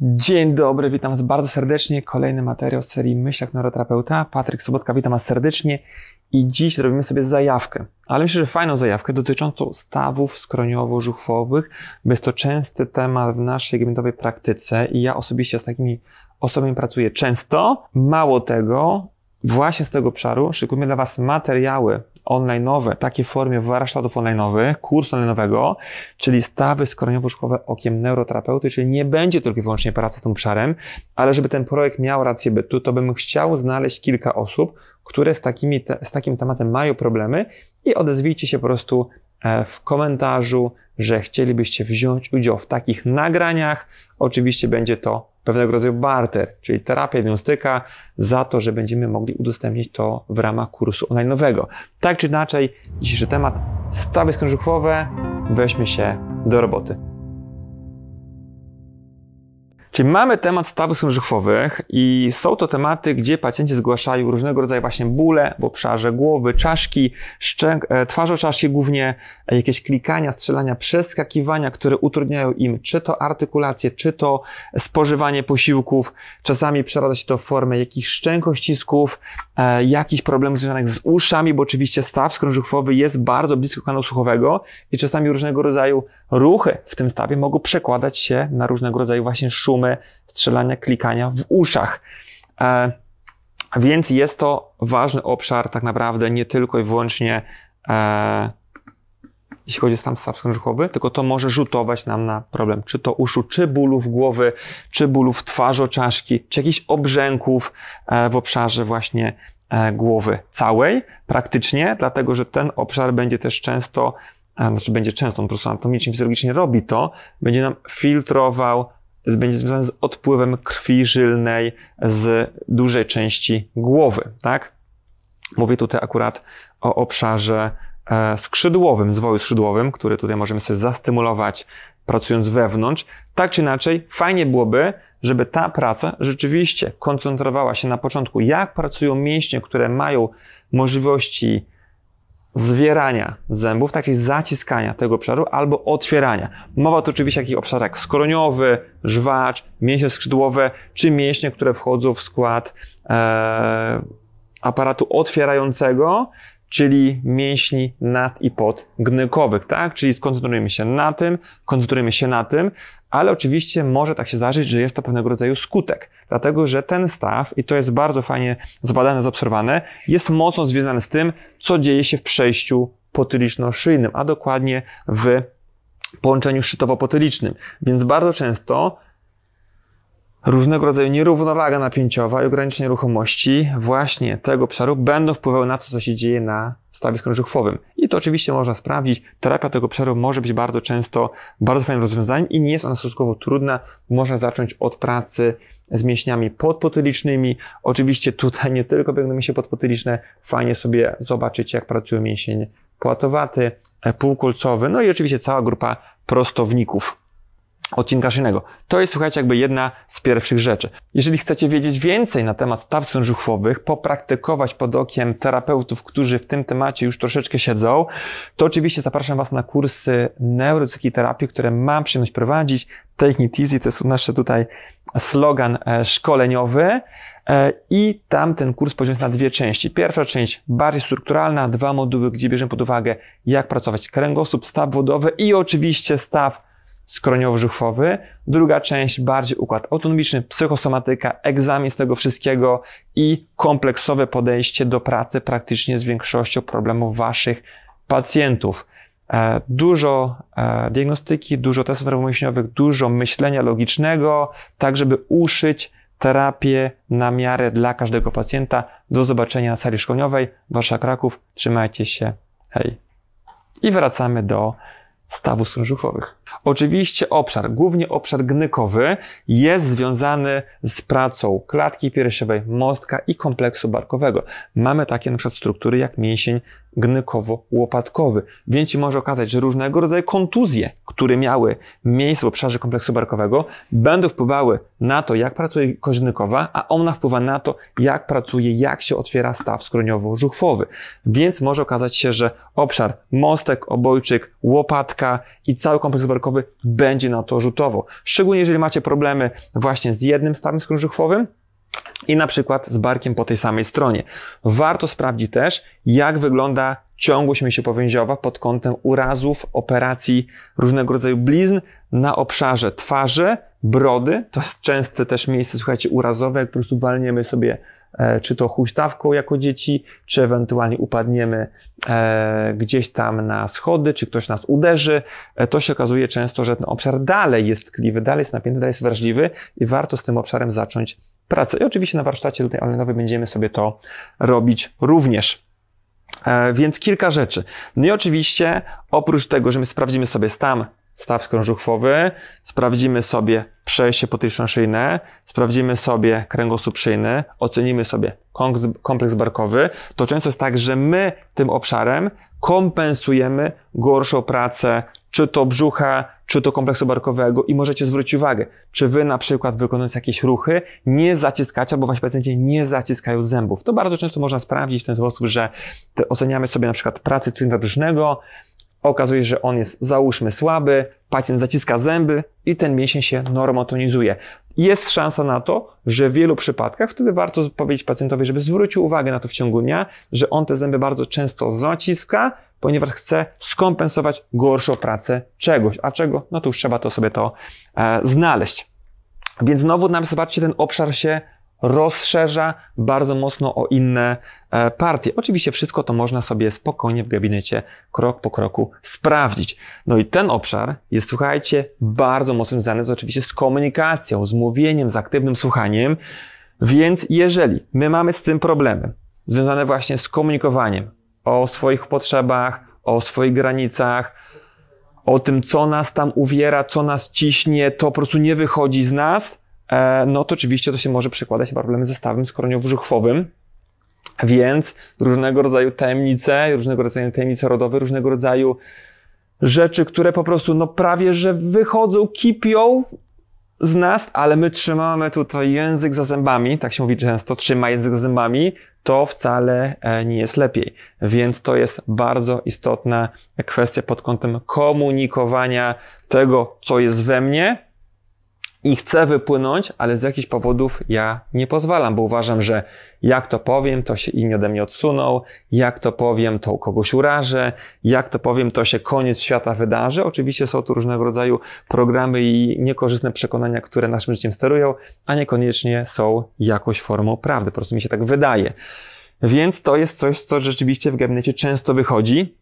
Dzień dobry, witam Was bardzo serdecznie. Kolejny materiał z serii Myślak Neuroterapeuta. Patryk Sobotka, witam Was serdecznie. I dziś robimy sobie zajawkę, ale myślę, że fajną zajawkę dotyczącą stawów skroniowo-żuchwowych, bo jest to częsty temat w naszej gabinetowej praktyce i ja osobiście z takimi osobami pracuję często. Mało tego, właśnie z tego obszaru szykujemy dla Was materiały online, takie w formie warsztatów online'owych, kurs online'owego, czyli stawy skroniowo-szkowe okiem neuroterapeuty, czyli nie będzie tylko i wyłącznie praca z tym obszarem, ale żeby ten projekt miał rację bytu, to bym chciał znaleźć kilka osób, które z, takimi, z takim tematem mają problemy i odezwijcie się po prostu e, w komentarzu, że chcielibyście wziąć udział w takich nagraniach. Oczywiście będzie to pewnego rodzaju barter, czyli terapia wiąstyka za to, że będziemy mogli udostępnić to w ramach kursu online'owego. Tak czy inaczej, dzisiejszy temat stawy skrężuchowe, weźmy się do roboty. Czyli mamy temat stawów brzuchowych i są to tematy, gdzie pacjenci zgłaszają różnego rodzaju właśnie bóle w obszarze głowy, czaszki, szczęk, e, twarzy czaszki głównie, e, jakieś klikania, strzelania, przeskakiwania, które utrudniają im czy to artykulację, czy to spożywanie posiłków. Czasami przerada się to w formę jakichś szczękościsków, e, jakichś problemów związanych z uszami, bo oczywiście staw skrążuchwowy jest bardzo blisko kanału słuchowego i czasami różnego rodzaju Ruchy w tym stawie mogą przekładać się na różnego rodzaju właśnie szumy, strzelania, klikania w uszach. E, więc jest to ważny obszar, tak naprawdę, nie tylko i wyłącznie, e, jeśli chodzi o stan staw brzuchowy, tylko to może rzutować nam na problem, czy to uszu, czy bólów głowy, czy bólów twarzy, czaszki, czy jakichś obrzęków e, w obszarze właśnie e, głowy całej, praktycznie, dlatego że ten obszar będzie też często znaczy będzie często, on po prostu anatomicznie, fizjologicznie robi to, będzie nam filtrował, będzie związany z odpływem krwi żylnej z dużej części głowy, tak? Mówię tutaj akurat o obszarze e, skrzydłowym, zwoju skrzydłowym, który tutaj możemy sobie zastymulować pracując wewnątrz. Tak czy inaczej, fajnie byłoby, żeby ta praca rzeczywiście koncentrowała się na początku, jak pracują mięśnie, które mają możliwości zwierania zębów, takiej zaciskania tego obszaru albo otwierania. Mowa tu oczywiście o takich obszarach jak skroniowy, żwacz, mięśnie skrzydłowe czy mięśnie, które wchodzą w skład e, aparatu otwierającego czyli mięśni nad i podgnykowych, tak? Czyli skoncentrujemy się na tym, koncentrujemy się na tym, ale oczywiście może tak się zdarzyć, że jest to pewnego rodzaju skutek, dlatego że ten staw, i to jest bardzo fajnie zbadane, zaobserwowane, jest mocno związany z tym, co dzieje się w przejściu potyliczno-szyjnym, a dokładnie w połączeniu szczytowo-potylicznym. Więc bardzo często Różnego rodzaju nierównowaga napięciowa i ograniczenie ruchomości właśnie tego obszaru będą wpływały na to, co się dzieje na stawie skrążuchwowym. I to oczywiście można sprawdzić. Terapia tego obszaru może być bardzo często bardzo fajnym rozwiązaniem i nie jest ona stosunkowo trudna. Można zacząć od pracy z mięśniami podpotylicznymi. Oczywiście tutaj nie tylko biegną mięśnie podpotyliczne. Fajnie sobie zobaczyć, jak pracuje mięsień płatowaty, e, półkulcowy, no i oczywiście cała grupa prostowników odcinka szyjnego. To jest, słuchajcie, jakby jedna z pierwszych rzeczy. Jeżeli chcecie wiedzieć więcej na temat staw sężuchwowych, popraktykować pod okiem terapeutów, którzy w tym temacie już troszeczkę siedzą, to oczywiście zapraszam Was na kursy terapii, które mam przyjemność prowadzić. Take it easy, to jest nasz tutaj slogan e, szkoleniowy e, i tam ten kurs podzielony na dwie części. Pierwsza część bardziej strukturalna, dwa moduły, gdzie bierzemy pod uwagę jak pracować kręgosłup, staw wodowy i oczywiście staw skroniowo-brzuchwowy, druga część bardziej układ autonomiczny, psychosomatyka, egzamin z tego wszystkiego i kompleksowe podejście do pracy praktycznie z większością problemów Waszych pacjentów. E, dużo e, diagnostyki, dużo testów nerwowo dużo myślenia logicznego, tak żeby uszyć terapię na miarę dla każdego pacjenta. Do zobaczenia na sali szkoleniowej. Warsza Kraków. Trzymajcie się. Hej. I wracamy do Stawu krążuchowych. Oczywiście obszar, głównie obszar gnykowy, jest związany z pracą klatki piersiowej, mostka i kompleksu barkowego. Mamy takie na przykład struktury jak mięsień gnykowo-łopatkowy, więc się może okazać, że różnego rodzaju kontuzje, które miały miejsce w obszarze kompleksu barkowego, będą wpływały na to, jak pracuje kość gnykowa, a ona wpływa na to, jak pracuje, jak się otwiera staw skroniowo-żuchwowy. Więc może okazać się, że obszar mostek, obojczyk, łopatka i cały kompleks barkowy będzie na to rzutowo. Szczególnie jeżeli macie problemy właśnie z jednym stawem skroniowo-żuchwowym, i na przykład z barkiem po tej samej stronie. Warto sprawdzić też, jak wygląda ciągłość mięśniowo-powięziowa pod kątem urazów, operacji, różnego rodzaju blizn na obszarze twarzy, brody. To jest częste też miejsce, słuchajcie, urazowe, jak po prostu walniemy sobie e, czy to huśtawką jako dzieci, czy ewentualnie upadniemy e, gdzieś tam na schody, czy ktoś nas uderzy, e, to się okazuje często, że ten obszar dalej jest tkliwy, dalej jest napięty, dalej jest wrażliwy i warto z tym obszarem zacząć pracę. I oczywiście na warsztacie tutaj online'owym będziemy sobie to robić również. E, więc kilka rzeczy. No i oczywiście oprócz tego, że my sprawdzimy sobie stan staw skrążuchwowy, sprawdzimy sobie przejście potyczne szyjne, sprawdzimy sobie kręgosłup szyjny, ocenimy sobie kompleks barkowy, to często jest tak, że my tym obszarem kompensujemy gorszą pracę, czy to brzucha, czy to kompleksu barkowego i możecie zwrócić uwagę, czy wy na przykład wykonując jakieś ruchy nie zaciskacie, albo wasi pacjenci nie zaciskają zębów. To bardzo często można sprawdzić w ten sposób, że oceniamy sobie na przykład pracę cylindra brzusznego, okazuje się, że on jest załóżmy słaby, pacjent zaciska zęby i ten mięsień się normotonizuje. Jest szansa na to, że w wielu przypadkach wtedy warto powiedzieć pacjentowi, żeby zwrócił uwagę na to w ciągu dnia, że on te zęby bardzo często zaciska, ponieważ chce skompensować gorszą pracę czegoś. A czego? No to już trzeba to sobie to e, znaleźć. Więc znowu nam, zobaczcie, ten obszar się rozszerza bardzo mocno o inne e, partie. Oczywiście wszystko to można sobie spokojnie w gabinecie krok po kroku sprawdzić. No i ten obszar jest, słuchajcie, bardzo mocno związany z, oczywiście z komunikacją, z mówieniem, z aktywnym słuchaniem. Więc jeżeli my mamy z tym problemy, związane właśnie z komunikowaniem o swoich potrzebach, o swoich granicach, o tym, co nas tam uwiera, co nas ciśnie, to po prostu nie wychodzi z nas, E, no to oczywiście to się może przekładać na problemy ze stawem skoroniowo więc różnego rodzaju tajemnice, różnego rodzaju tajemnice rodowe, różnego rodzaju rzeczy, które po prostu no prawie, że wychodzą, kipią z nas, ale my trzymamy tutaj język za zębami, tak się mówi często, trzyma język za zębami, to wcale e, nie jest lepiej. Więc to jest bardzo istotna kwestia pod kątem komunikowania tego, co jest we mnie, i chcę wypłynąć, ale z jakichś powodów ja nie pozwalam, bo uważam, że jak to powiem, to się inni ode mnie odsuną, jak to powiem, to kogoś urażę, jak to powiem, to się koniec świata wydarzy. Oczywiście są tu różnego rodzaju programy i niekorzystne przekonania, które naszym życiem sterują, a niekoniecznie są jakąś formą prawdy. Po prostu mi się tak wydaje. Więc to jest coś, co rzeczywiście w gabinecie często wychodzi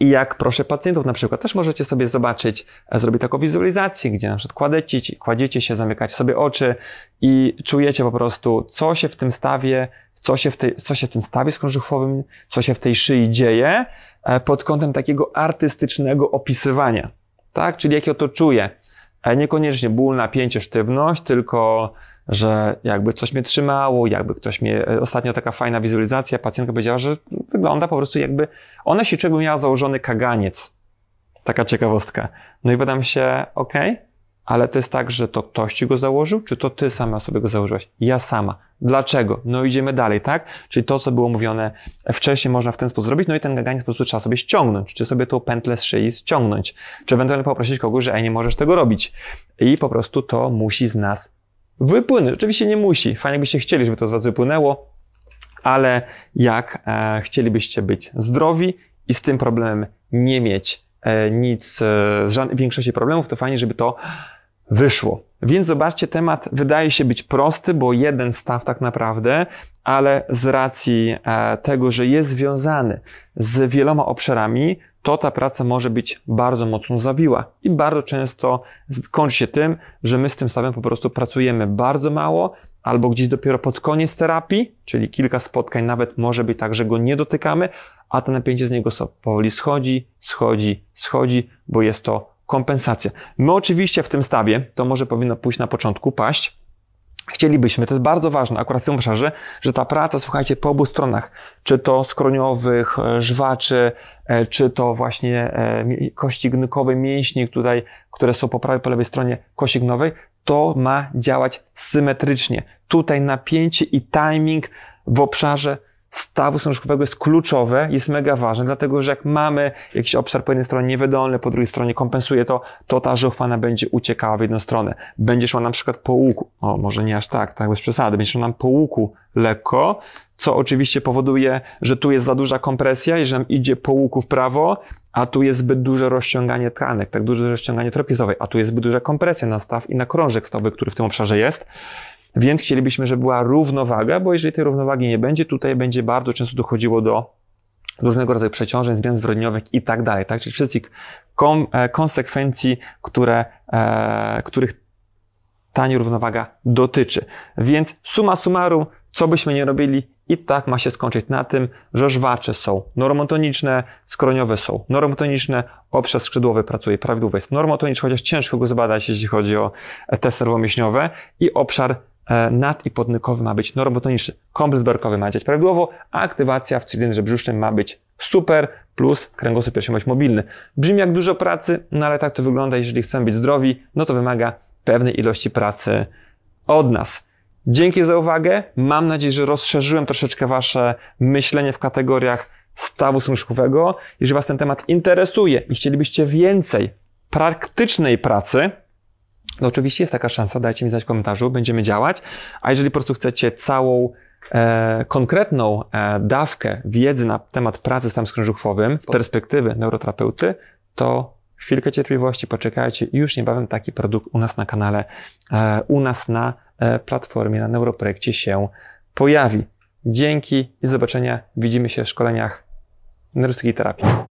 i jak proszę pacjentów na przykład. Też możecie sobie zobaczyć, e, zrobię taką wizualizację, gdzie na przykład kładziecie, kładziecie się, zamykacie sobie oczy i czujecie po prostu, co się w tym stawie, co się w, tej, co się w tym stawie skrążuchowym, co się w tej szyi dzieje e, pod kątem takiego artystycznego opisywania. Tak? Czyli jakie to czuję. E, niekoniecznie ból, napięcie, sztywność, tylko że jakby coś mnie trzymało, jakby ktoś mnie, e, ostatnio taka fajna wizualizacja, pacjentka powiedziała, że wygląda po prostu jakby, ona się czego miała założony kaganiec. Taka ciekawostka. No i badam się, okej, okay, ale to jest tak, że to ktoś ci go założył, czy to ty sama sobie go założyłaś? Ja sama. Dlaczego? No idziemy dalej, tak? Czyli to, co było mówione wcześniej, można w ten sposób zrobić, no i ten gaganiec po prostu trzeba sobie ściągnąć, czy sobie tą pętlę z szyi ściągnąć, czy ewentualnie poprosić kogoś, że ej, nie możesz tego robić. I po prostu to musi z nas wypłynę. Oczywiście nie musi. Fajnie byście chcieli, żeby to z Was wypłynęło, ale jak e, chcielibyście być zdrowi i z tym problemem nie mieć e, nic, e, z żadnej większości problemów, to fajnie, żeby to wyszło. Więc zobaczcie, temat wydaje się być prosty, bo jeden staw tak naprawdę, ale z racji e, tego, że jest związany z wieloma obszarami, to ta praca może być bardzo mocno zawiła i bardzo często kończy się tym, że my z tym stawem po prostu pracujemy bardzo mało albo gdzieś dopiero pod koniec terapii, czyli kilka spotkań nawet może być tak, że go nie dotykamy, a to napięcie z niego powoli schodzi, schodzi, schodzi, bo jest to kompensacja. My oczywiście w tym stawie, to może powinno pójść na początku, paść, chcielibyśmy, to jest bardzo ważne akurat w tym obszarze, że ta praca, słuchajcie, po obu stronach, czy to skroniowych, e, żwaczy, e, czy to właśnie e, kości gnykowej, mięśni tutaj, które są po prawej, po lewej stronie kości gnowej, to ma działać symetrycznie. Tutaj napięcie i timing w obszarze stawu sążkowego jest kluczowe, jest mega ważne, dlatego że jak mamy jakiś obszar po jednej stronie niewydolny, po drugiej stronie kompensuje to, to ta żuchwana będzie uciekała w jedną stronę. Będzie szła na przykład po łuku, o może nie aż tak, tak bez przesady, będzie szła nam po łuku lekko, co oczywiście powoduje, że tu jest za duża kompresja i że nam idzie po łuku w prawo, a tu jest zbyt duże rozciąganie tkanek, tak duże rozciąganie tropizowej, a tu jest zbyt duża kompresja na staw i na krążek stawowy, który w tym obszarze jest. Więc chcielibyśmy, żeby była równowaga, bo jeżeli tej równowagi nie będzie, tutaj będzie bardzo często dochodziło do różnego rodzaju przeciążeń, zmian zwrodniowych i tak dalej, tak? Czyli wszystkich kom, e, konsekwencji, które, e, których ta nierównowaga dotyczy. Więc suma summarum, co byśmy nie robili, i tak ma się skończyć na tym, że żwacze są normotoniczne, skroniowe są normotoniczne, obszar skrzydłowy pracuje prawidłowo jest normotoniczny, chociaż ciężko go zbadać, jeśli chodzi o te serwomięśniowe i obszar E, nad i podnykowy ma być normotoniczny. Kompleks barkowy ma działać prawidłowo, a aktywacja w cylindrze brzusznym ma być super, plus kręgosłup piersi ma być mobilny. Brzmi jak dużo pracy, no ale tak to wygląda, jeżeli chcemy być zdrowi, no to wymaga pewnej ilości pracy od nas. Dzięki za uwagę. Mam nadzieję, że rozszerzyłem troszeczkę Wasze myślenie w kategoriach stawu sąszkowego. Jeżeli Was ten temat interesuje i chcielibyście więcej praktycznej pracy, to no oczywiście jest taka szansa, dajcie mi znać w komentarzu, będziemy działać. A jeżeli po prostu chcecie całą e, konkretną e, dawkę wiedzy na temat pracy z tam skrężuchwowym z perspektywy neuroterapeuty, to chwilkę cierpliwości, poczekajcie. Już niebawem taki produkt u nas na kanale, e, u nas na e, platformie, na Neuroprojekcie się pojawi. Dzięki i do zobaczenia. Widzimy się w szkoleniach neurostyki terapii.